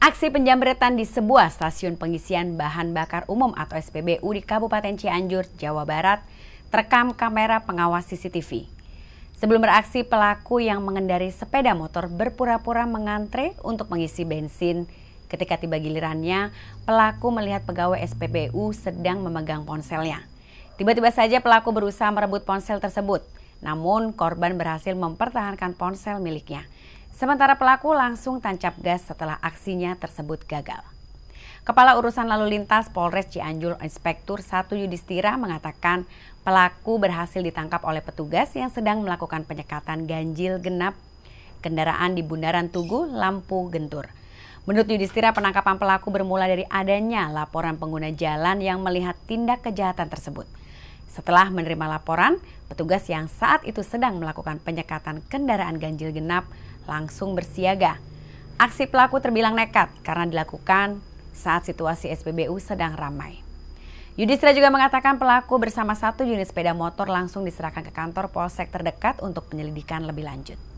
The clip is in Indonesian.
Aksi penjamretan di sebuah stasiun pengisian bahan bakar umum atau SPBU di Kabupaten Cianjur, Jawa Barat, terekam kamera pengawas CCTV. Sebelum beraksi, pelaku yang mengendari sepeda motor berpura-pura mengantre untuk mengisi bensin. Ketika tiba gilirannya, pelaku melihat pegawai SPBU sedang memegang ponselnya. Tiba-tiba saja pelaku berusaha merebut ponsel tersebut. Namun korban berhasil mempertahankan ponsel miliknya. Sementara pelaku langsung tancap gas setelah aksinya tersebut gagal. Kepala Urusan Lalu Lintas Polres Cianjur Inspektur 1 Yudhistira mengatakan pelaku berhasil ditangkap oleh petugas yang sedang melakukan penyekatan ganjil genap kendaraan di Bundaran Tugu, Lampu Gentur. Menurut Yudhistira, penangkapan pelaku bermula dari adanya laporan pengguna jalan yang melihat tindak kejahatan tersebut. Setelah menerima laporan, petugas yang saat itu sedang melakukan penyekatan kendaraan ganjil genap langsung bersiaga. Aksi pelaku terbilang nekat karena dilakukan saat situasi SPBU sedang ramai. Yudhistira juga mengatakan pelaku bersama satu unit sepeda motor langsung diserahkan ke kantor polsek terdekat untuk penyelidikan lebih lanjut.